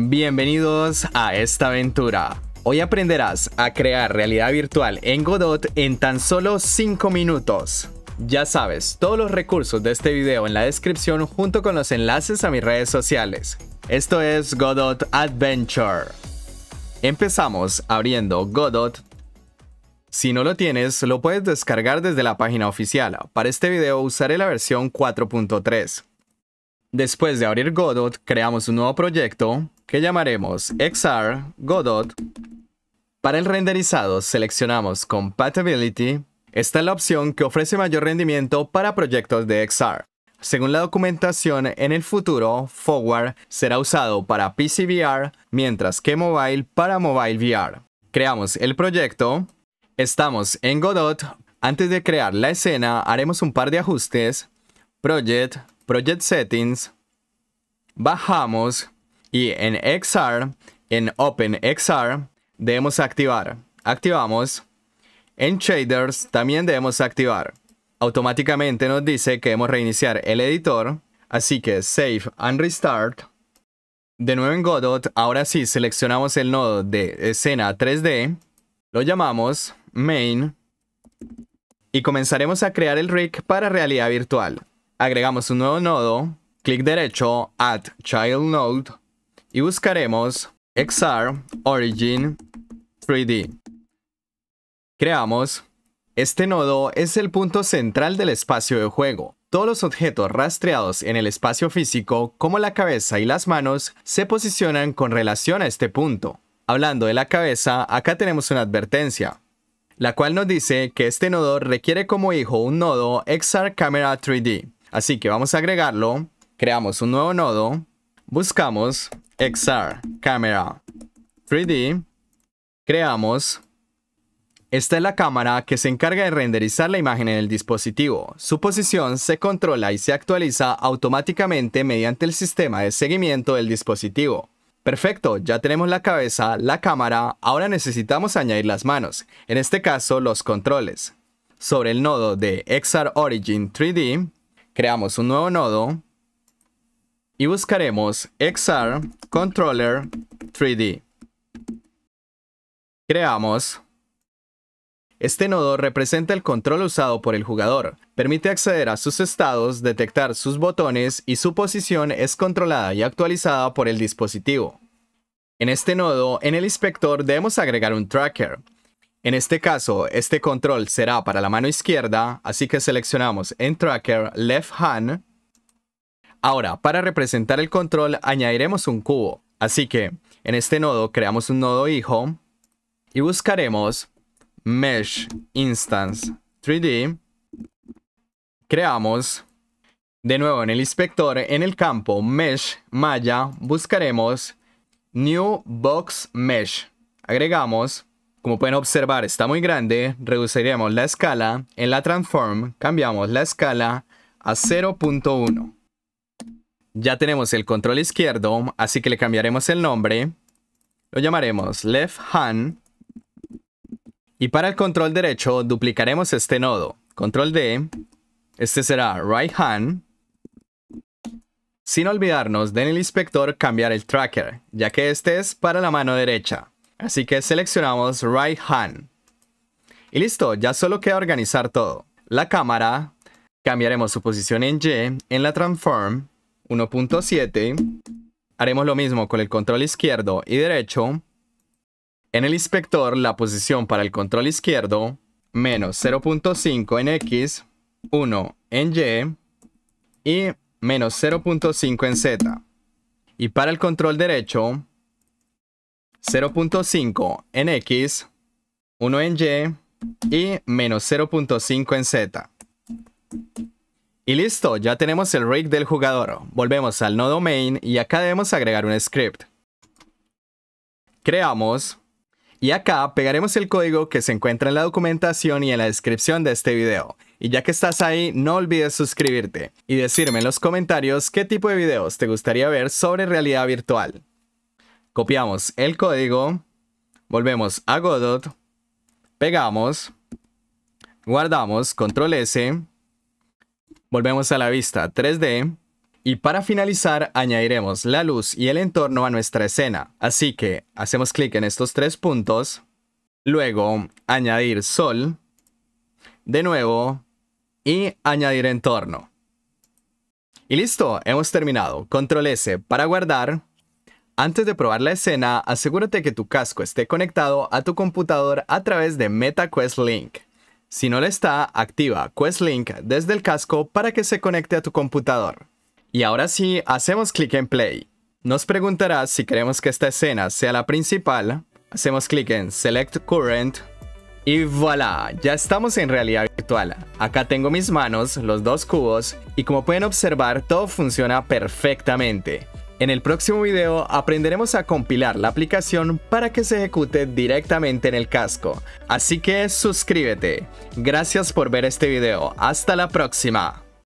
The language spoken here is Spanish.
Bienvenidos a esta aventura. Hoy aprenderás a crear realidad virtual en Godot en tan solo 5 minutos. Ya sabes, todos los recursos de este video en la descripción junto con los enlaces a mis redes sociales. Esto es Godot Adventure. Empezamos abriendo Godot si no lo tienes, lo puedes descargar desde la página oficial. Para este video usaré la versión 4.3. Después de abrir Godot, creamos un nuevo proyecto que llamaremos XR Godot. Para el renderizado, seleccionamos Compatibility. Esta es la opción que ofrece mayor rendimiento para proyectos de XR. Según la documentación, en el futuro, Forward será usado para PC VR, mientras que Mobile para Mobile VR. Creamos el proyecto. Estamos en Godot. Antes de crear la escena, haremos un par de ajustes. Project, Project Settings, bajamos y en XR, en open XR debemos activar. Activamos. En Shaders también debemos activar. Automáticamente nos dice que debemos reiniciar el editor, así que Save and Restart. De nuevo en Godot, ahora sí seleccionamos el nodo de escena 3D, lo llamamos Main y comenzaremos a crear el rig para realidad virtual agregamos un nuevo nodo, clic derecho, add child node y buscaremos XR Origin 3D. Creamos. Este nodo es el punto central del espacio de juego. Todos los objetos rastreados en el espacio físico, como la cabeza y las manos, se posicionan con relación a este punto. Hablando de la cabeza, acá tenemos una advertencia, la cual nos dice que este nodo requiere como hijo un nodo XR Camera 3D, Así que vamos a agregarlo. Creamos un nuevo nodo. Buscamos XR Camera 3D. Creamos. Esta es la cámara que se encarga de renderizar la imagen en el dispositivo. Su posición se controla y se actualiza automáticamente mediante el sistema de seguimiento del dispositivo. Perfecto, ya tenemos la cabeza, la cámara, ahora necesitamos añadir las manos, en este caso los controles. Sobre el nodo de XR Origin 3D, creamos un nuevo nodo y buscaremos XR Controller 3D. Creamos. Este nodo representa el control usado por el jugador. Permite acceder a sus estados, detectar sus botones y su posición es controlada y actualizada por el dispositivo. En este nodo, en el inspector debemos agregar un tracker. En este caso, este control será para la mano izquierda, así que seleccionamos en Tracker Left Hand. Ahora, para representar el control, añadiremos un cubo. Así que, en este nodo, creamos un nodo hijo y buscaremos Mesh Instance 3D. Creamos, de nuevo en el inspector, en el campo Mesh Maya, buscaremos New Box Mesh. Agregamos como pueden observar, está muy grande. Reduciríamos la escala. En la transform cambiamos la escala a 0.1. Ya tenemos el control izquierdo, así que le cambiaremos el nombre. Lo llamaremos left hand. Y para el control derecho duplicaremos este nodo. Control D. Este será right hand. Sin olvidarnos de en el inspector cambiar el tracker, ya que este es para la mano derecha. Así que seleccionamos Right Hand. Y listo, ya solo queda organizar todo. La cámara, cambiaremos su posición en Y, en la Transform 1.7. Haremos lo mismo con el control izquierdo y derecho. En el inspector, la posición para el control izquierdo, menos 0.5 en X, 1 en Y y menos 0.5 en Z. Y para el control derecho, 0.5 en X, 1 en Y y menos 0.5 en Z. Y listo, ya tenemos el rig del jugador. Volvemos al nodo main y acá debemos agregar un script. Creamos y acá pegaremos el código que se encuentra en la documentación y en la descripción de este video. Y ya que estás ahí, no olvides suscribirte y decirme en los comentarios qué tipo de videos te gustaría ver sobre realidad virtual. Copiamos el código. Volvemos a Godot. Pegamos. Guardamos. Control S. Volvemos a la vista 3D. Y para finalizar, añadiremos la luz y el entorno a nuestra escena. Así que hacemos clic en estos tres puntos. Luego, añadir sol. De nuevo. Y añadir entorno. Y listo, hemos terminado. Control S para guardar. Antes de probar la escena, asegúrate que tu casco esté conectado a tu computador a través de MetaQuest Link. Si no lo está, activa Quest Link desde el casco para que se conecte a tu computador. Y ahora sí, hacemos clic en Play. Nos preguntará si queremos que esta escena sea la principal. Hacemos clic en Select Current. Y voilà, ya estamos en realidad virtual. Acá tengo mis manos, los dos cubos, y como pueden observar, todo funciona perfectamente. En el próximo video aprenderemos a compilar la aplicación para que se ejecute directamente en el casco. Así que suscríbete. Gracias por ver este video. Hasta la próxima.